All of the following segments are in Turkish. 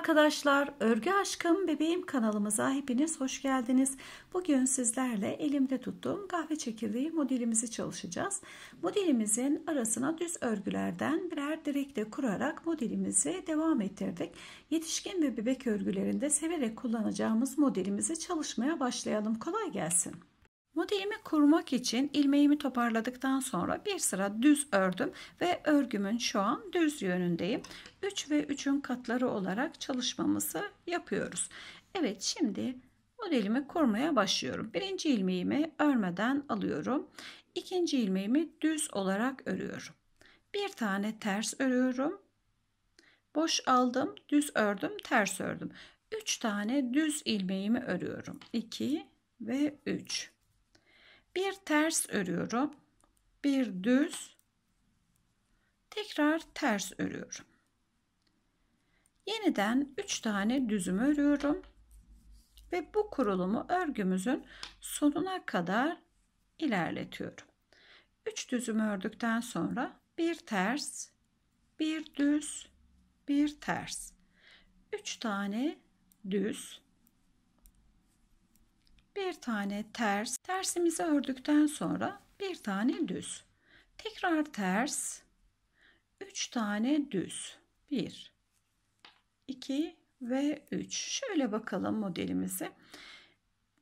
arkadaşlar, Örgü Aşkım Bebeğim kanalımıza hepiniz hoş geldiniz. Bugün sizlerle elimde tuttuğum kahve çekirdeği modelimizi çalışacağız. Modelimizin arasına düz örgülerden birer direkte kurarak modelimizi devam ettirdik. Yetişkin ve bebek örgülerinde severek kullanacağımız modelimizi çalışmaya başlayalım. Kolay gelsin. Modelimi kurmak için ilmeğimi toparladıktan sonra bir sıra düz ördüm ve örgümün şu an düz yönündeyim. 3 ve 3'ün katları olarak çalışmamızı yapıyoruz. Evet şimdi modelimi kurmaya başlıyorum. Birinci ilmeğimi örmeden alıyorum. İkinci ilmeğimi düz olarak örüyorum. Bir tane ters örüyorum. Boş aldım, düz ördüm, ters ördüm. 3 tane düz ilmeğimi örüyorum. 2 ve 3 bir ters örüyorum. Bir düz. Tekrar ters örüyorum. Yeniden 3 tane düzüm örüyorum. Ve bu kurulumu örgümüzün sonuna kadar ilerletiyorum. 3 düzüm ördükten sonra bir ters, bir düz, bir ters. 3 tane düz, bir tane ters, tersimizi ördükten sonra bir tane düz. Tekrar ters, 3 tane düz. 1 2 ve 3. Şöyle bakalım modelimizi.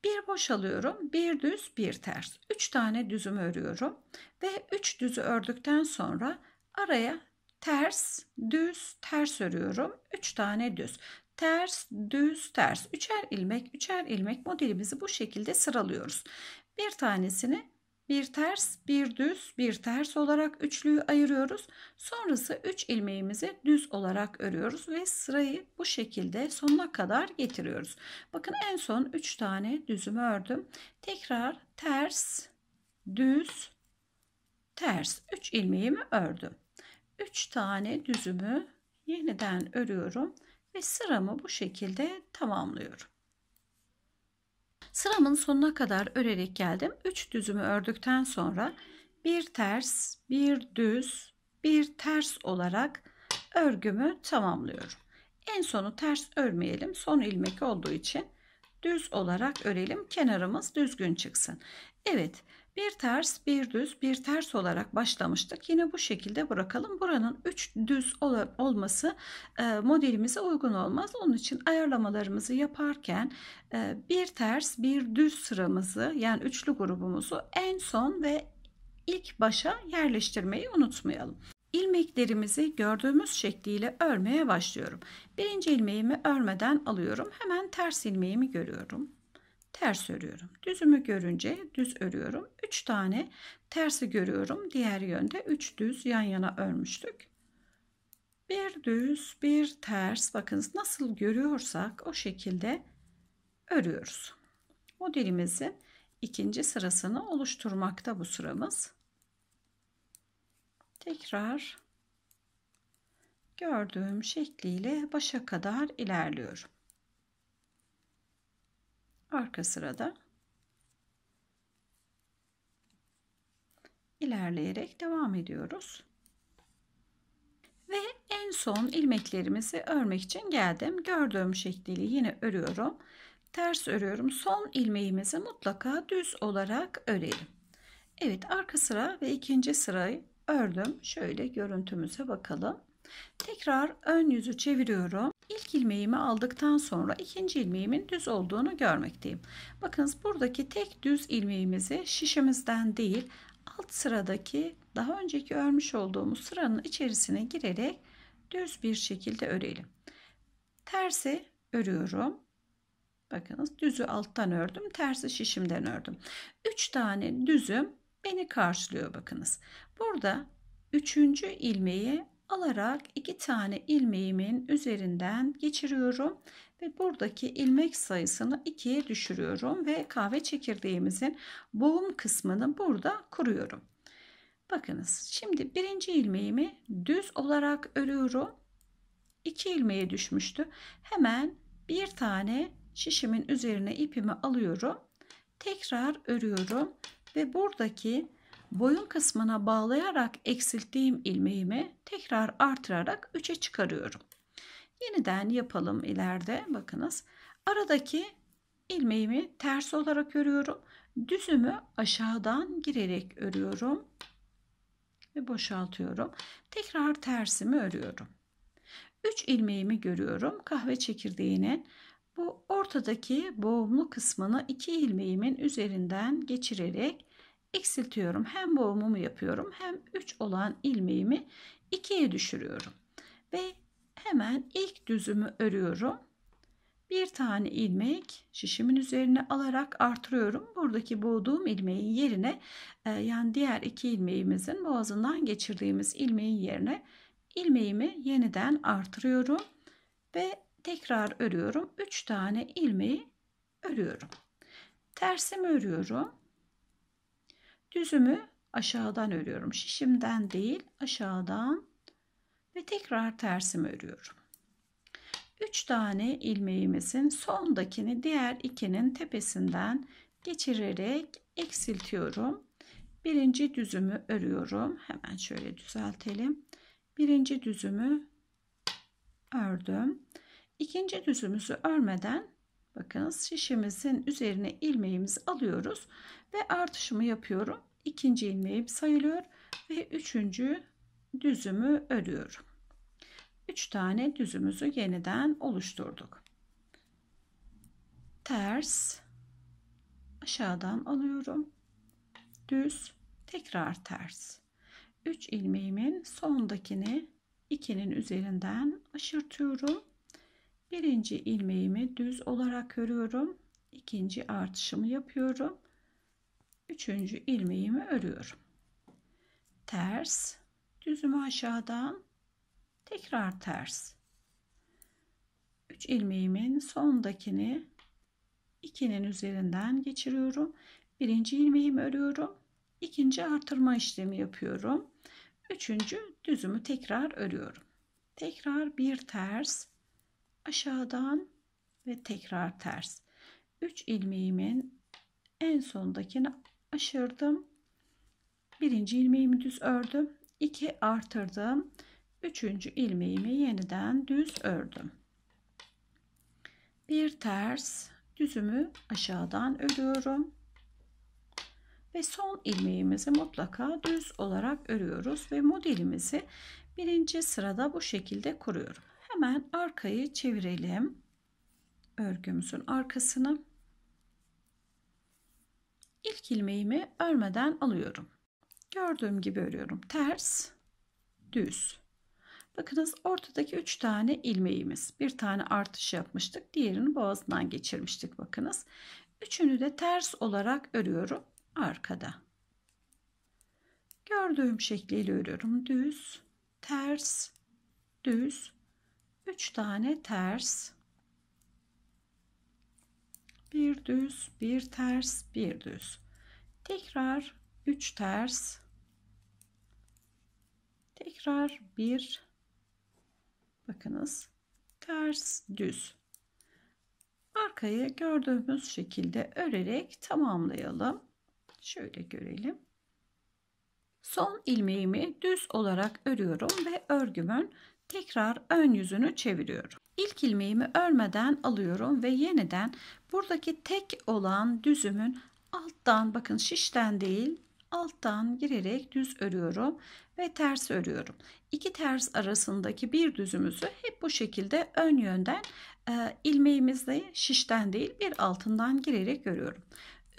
Bir boş alıyorum. Bir düz, bir ters. 3 tane düzüm örüyorum ve 3 düzü ördükten sonra araya ters, düz, ters örüyorum. 3 tane düz ters, düz, ters. Üçer ilmek, üçer ilmek modelimizi bu şekilde sıralıyoruz. Bir tanesini bir ters, bir düz, bir ters olarak üçlüyü ayırıyoruz. Sonrası 3 ilmeğimizi düz olarak örüyoruz ve sırayı bu şekilde sonuna kadar getiriyoruz. Bakın en son 3 tane düzümü ördüm. Tekrar ters, düz, ters 3 ilmeğimi ördüm. 3 tane düzümü yeniden örüyorum ve sıramı bu şekilde tamamlıyorum. Sıramın sonuna kadar örerek geldim. 3 düzümü ördükten sonra bir ters, bir düz, bir ters olarak örgümü tamamlıyorum. En sonu ters örmeyelim. Son ilmek olduğu için düz olarak örelim. Kenarımız düzgün çıksın. Evet, bir ters, bir düz, bir ters olarak başlamıştık. Yine bu şekilde bırakalım. Buranın 3 düz ol olması e, modelimize uygun olmaz. Onun için ayarlamalarımızı yaparken e, bir ters, bir düz sıramızı yani üçlü grubumuzu en son ve ilk başa yerleştirmeyi unutmayalım. İlmeklerimizi gördüğümüz şekliyle örmeye başlıyorum. Birinci ilmeğimi örmeden alıyorum. Hemen ters ilmeğimi görüyorum ters örüyorum. Düzümü görünce düz örüyorum. 3 tane tersi görüyorum. Diğer yönde 3 düz yan yana örmüştük. Bir düz, bir ters. Bakınız nasıl görüyorsak o şekilde örüyoruz. Modelimizin ikinci sırasını oluşturmakta bu sıramız. Tekrar gördüğüm şekliyle başa kadar ilerliyorum arka sırada ilerleyerek devam ediyoruz. Ve en son ilmeklerimizi örmek için geldim. Gördüğüm şekliyle yine örüyorum. Ters örüyorum. Son ilmeğimizi mutlaka düz olarak örelim. Evet arka sıra ve ikinci sırayı ördüm. Şöyle görüntümüze bakalım. Tekrar ön yüzü çeviriyorum. İlk ilmeğimi aldıktan sonra ikinci ilmeğimin düz olduğunu görmekteyim. Bakınız buradaki tek düz ilmeğimizi şişimizden değil alt sıradaki daha önceki örmüş olduğumuz sıranın içerisine girerek düz bir şekilde örelim. Tersi örüyorum. Bakınız düzü alttan ördüm, tersi şişimden ördüm. 3 tane düzüm beni karşılıyor bakınız. Burada 3. ilmeği alarak iki tane ilmeğimin üzerinden geçiriyorum ve buradaki ilmek sayısını ikiye düşürüyorum ve kahve çekirdeğimizin boğum kısmını burada kuruyorum. Bakınız şimdi birinci ilmeğimi düz olarak örüyorum. İki ilmeğe düşmüştü. Hemen bir tane şişimin üzerine ipimi alıyorum. Tekrar örüyorum ve buradaki boyun kısmına bağlayarak eksilttiğim ilmeğimi tekrar artırarak 3'e çıkarıyorum. Yeniden yapalım ileride bakınız. Aradaki ilmeğimi ters olarak örüyorum. Düzümü aşağıdan girerek örüyorum ve boşaltıyorum. Tekrar tersimi örüyorum. 3 ilmeğimi görüyorum. Kahve çekirdeğinin bu ortadaki boğumlu kısmını 2 ilmeğimin üzerinden geçirerek eksiltiyorum. Hem boğumumu yapıyorum hem 3 olan ilmeğimi 2'ye düşürüyorum. Ve hemen ilk düzümü örüyorum. Bir tane ilmek şişimin üzerine alarak artırıyorum. Buradaki boğduğum ilmeğin yerine e, yani diğer iki ilmeğimizin boğazından geçirdiğimiz ilmeğin yerine ilmeğimi yeniden artırıyorum ve tekrar örüyorum. 3 tane ilmeği örüyorum. Tersimi örüyorum. Düzümü aşağıdan örüyorum. Şişimden değil aşağıdan ve tekrar tersimi örüyorum. 3 tane ilmeğimizin sondakini diğer ikinin tepesinden geçirerek eksiltiyorum. Birinci düzümü örüyorum. Hemen şöyle düzeltelim. Birinci düzümü ördüm. İkinci düzümüzü örmeden Bakınız şişimizin üzerine ilmeğimizi alıyoruz ve artışımı yapıyorum. İkinci ilmeğim sayılıyor ve üçüncü düzümü örüyorum. Üç tane düzümüzü yeniden oluşturduk. Ters aşağıdan alıyorum. Düz tekrar ters. Üç ilmeğimin sondakini ikinin üzerinden aşırtıyorum Birinci ilmeğimi düz olarak örüyorum. ikinci artışımı yapıyorum. Üçüncü ilmeğimi örüyorum. Ters, düzümü aşağıdan tekrar ters. 3 ilmeğimin sondakini 2'nin üzerinden geçiriyorum. Birinci ilmeğimi örüyorum. ikinci artırma işlemi yapıyorum. Üçüncü düzümü tekrar örüyorum. Tekrar bir ters aşağıdan ve tekrar ters 3 ilmeğimin en sondakini aşırdım birinci ilmeğimi düz ördüm 2 artırdım üçüncü ilmeğimi yeniden düz ördüm bir ters düzümü aşağıdan örüyorum ve son ilmeğimizi mutlaka düz olarak örüyoruz ve modelimizi birinci sırada bu şekilde kuruyorum Hemen arkayı çevirelim. Örgümüzün arkasını. İlk ilmeğimi örmeden alıyorum. Gördüğüm gibi örüyorum. Ters, düz. Bakınız ortadaki 3 tane ilmeğimiz. Bir tane artış yapmıştık. Diğerini boğazından geçirmiştik bakınız. Üçünü de ters olarak örüyorum arkada. Gördüğüm şekliyle örüyorum. Düz, ters, düz, 3 tane ters bir düz bir ters bir düz tekrar 3 ters tekrar bir bakınız ters düz arkayı gördüğümüz şekilde örerek tamamlayalım şöyle görelim son ilmeğimi düz olarak örüyorum ve örgümün Tekrar ön yüzünü çeviriyorum. İlk ilmeğimi örmeden alıyorum ve yeniden buradaki tek olan düzümün alttan bakın şişten değil alttan girerek düz örüyorum ve ters örüyorum. İki ters arasındaki bir düzümüzü hep bu şekilde ön yönden e, ilmeğimizle şişten değil bir altından girerek örüyorum.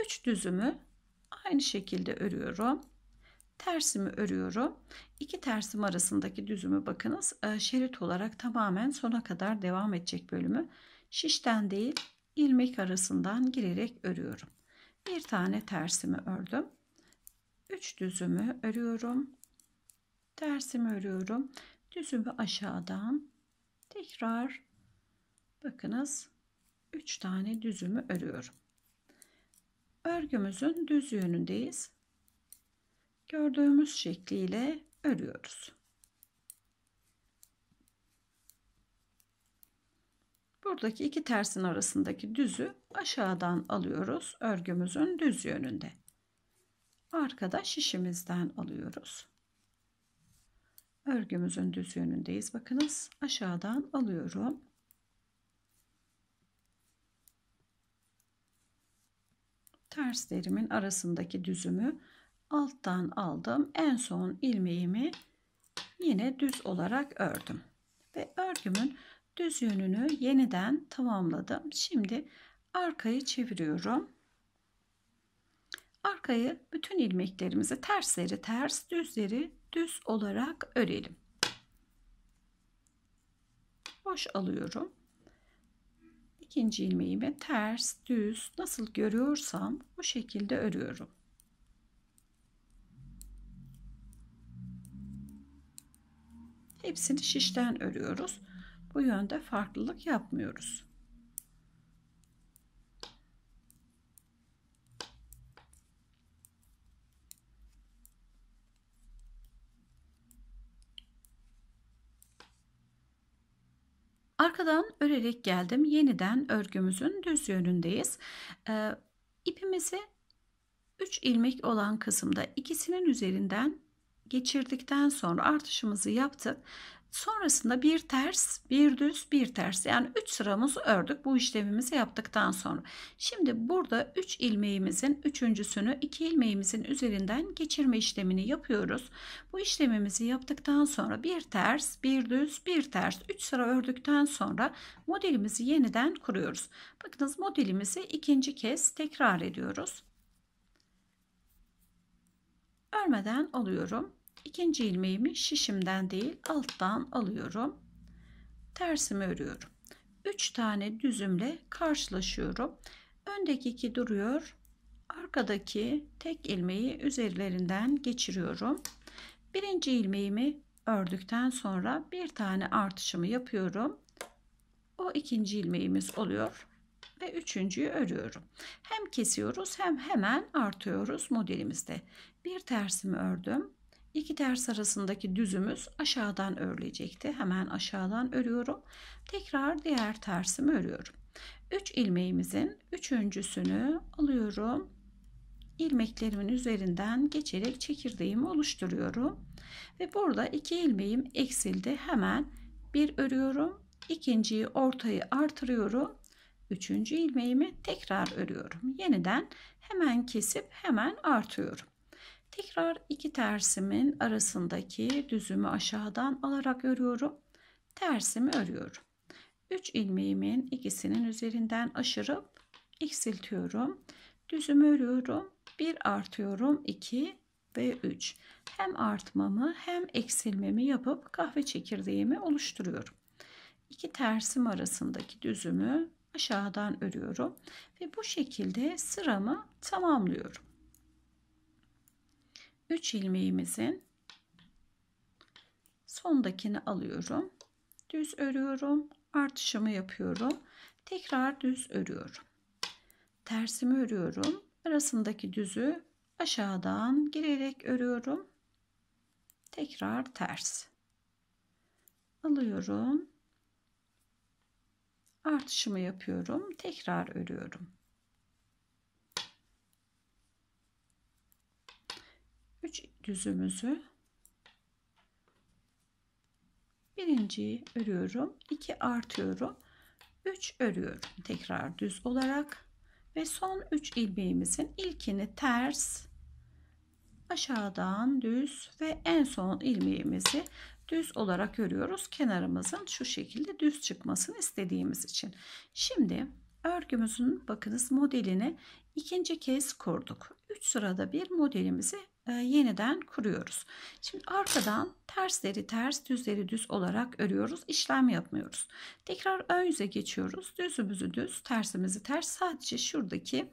Üç düzümü aynı şekilde örüyorum tersimi örüyorum. İki tersim arasındaki düzümü bakınız ee, şerit olarak tamamen sona kadar devam edecek bölümü şişten değil ilmek arasından girerek örüyorum. Bir tane tersimi ördüm. Üç düzümü örüyorum. Tersimi örüyorum. Düzümü aşağıdan tekrar bakınız 3 tane düzümü örüyorum. Örgümüzün düz yönündeyiz gördüğümüz şekliyle örüyoruz. Buradaki iki tersin arasındaki düzü aşağıdan alıyoruz örgümüzün düz yönünde. Arkada şişimizden alıyoruz. Örgümüzün düz yönündeyiz. Bakınız aşağıdan alıyorum. Terslerimin arasındaki düzümü alttan aldım. En son ilmeğimi yine düz olarak ördüm. Ve örgümün düz yönünü yeniden tamamladım. Şimdi arkayı çeviriyorum. Arkayı bütün ilmeklerimizi tersleri ters, düzleri düz olarak örelim. Boş alıyorum. İkinci ilmeğimi ters, düz nasıl görüyorsam bu şekilde örüyorum. Hepsini şişten örüyoruz. Bu yönde farklılık yapmıyoruz. Arkadan örerek geldim. Yeniden örgümüzün düz yönündeyiz. Ee, ipimizi 3 ilmek olan kısımda ikisinin üzerinden geçirdikten sonra artışımızı yaptık. Sonrasında bir ters, bir düz, bir ters yani 3 sıramız ördük bu işlemimizi yaptıktan sonra. Şimdi burada 3 ilmeğimizin üçüncüsünü 2 ilmeğimizin üzerinden geçirme işlemini yapıyoruz. Bu işlemimizi yaptıktan sonra bir ters, bir düz, bir ters 3 sıra ördükten sonra modelimizi yeniden kuruyoruz. Bakınız modelimizi ikinci kez tekrar ediyoruz. Örmeden alıyorum. İkinci ilmeğimi şişimden değil alttan alıyorum. Tersimi örüyorum. 3 tane düzümle karşılaşıyorum. Öndeki iki duruyor. Arkadaki tek ilmeği üzerlerinden geçiriyorum. Birinci ilmeğimi ördükten sonra bir tane artışımı yapıyorum. O ikinci ilmeğimiz oluyor ve üçüncüyü örüyorum. Hem kesiyoruz hem hemen artıyoruz modelimizde. Bir tersimi ördüm. İki ters arasındaki düzümüz aşağıdan örülecekti. Hemen aşağıdan örüyorum. Tekrar diğer tersimi örüyorum. 3 ilmeğimizin üçüncüsünü alıyorum. İlmeklerimin üzerinden geçerek çekirdeğimi oluşturuyorum. Ve burada iki ilmeğim eksildi. Hemen bir örüyorum. İkinciyi ortayı artırıyorum. Üçüncü ilmeğimi tekrar örüyorum. Yeniden hemen kesip hemen artıyorum. Tekrar iki tersimin arasındaki düzümü aşağıdan alarak örüyorum. Tersimi örüyorum. 3 ilmeğimin ikisinin üzerinden aşırıp eksiltiyorum. Düzümü örüyorum. 1 artıyorum. 2 ve 3. Hem artmamı hem eksilmemi yapıp kahve çekirdeğimi oluşturuyorum. İki tersim arasındaki düzümü aşağıdan örüyorum ve bu şekilde sıramı tamamlıyorum. 3 ilmeğimizin sondakini alıyorum. Düz örüyorum. Artışımı yapıyorum. Tekrar düz örüyorum. Tersimi örüyorum. Arasındaki düzü aşağıdan girerek örüyorum. Tekrar ters. Alıyorum. Artışımı yapıyorum. Tekrar örüyorum. 3 düzümüzü birinciyi örüyorum 2 artıyorum 3 örüyorum tekrar düz olarak ve son 3 ilmeğimizin ilkini ters aşağıdan düz ve en son ilmeğimizi düz olarak örüyoruz kenarımızın şu şekilde düz çıkmasını istediğimiz için şimdi örgümüzün bakınız modelini ikinci kez kurduk 3 sırada bir modelimizi e, yeniden kuruyoruz. Şimdi arkadan tersleri ters düzleri düz olarak örüyoruz. İşlem yapmıyoruz. Tekrar ön yüze geçiyoruz. Düzümüzü düz tersimizi ters sadece şuradaki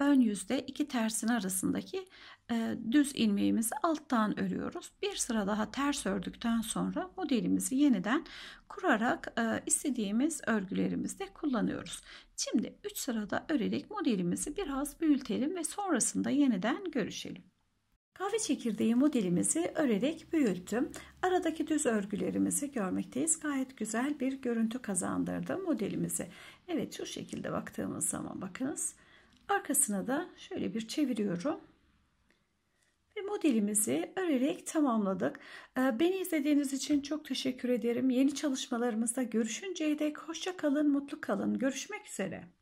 ön yüzde iki tersin arasındaki ee, düz ilmeğimizi alttan örüyoruz. Bir sıra daha ters ördükten sonra modelimizi yeniden kurarak e, istediğimiz örgülerimizde kullanıyoruz. Şimdi 3 sırada örerek modelimizi biraz büyütelim ve sonrasında yeniden görüşelim. Kahve çekirdeği modelimizi örerek büyüttüm. Aradaki düz örgülerimizi görmekteyiz. Gayet güzel bir görüntü kazandırdı modelimizi. Evet şu şekilde baktığımız zaman bakınız. Arkasına da şöyle bir çeviriyorum ve modelimizi örerek tamamladık. Ee, beni izlediğiniz için çok teşekkür ederim. Yeni çalışmalarımızda görüşünceye dek hoşça kalın, mutlu kalın. Görüşmek üzere.